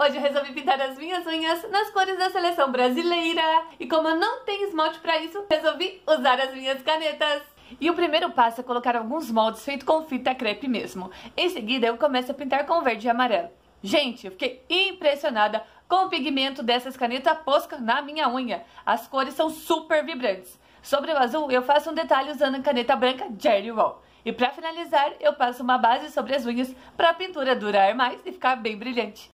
Hoje eu resolvi pintar as minhas unhas nas cores da seleção brasileira e como eu não tenho esmalte para isso, resolvi usar as minhas canetas. E o primeiro passo é colocar alguns moldes feitos com fita crepe mesmo. Em seguida eu começo a pintar com verde e amarelo. Gente, eu fiquei impressionada com o pigmento dessas canetas posca na minha unha. As cores são super vibrantes. Sobre o azul, eu faço um detalhe usando a caneta branca Jerry Wall. E para finalizar, eu passo uma base sobre as unhas para a pintura durar mais e ficar bem brilhante.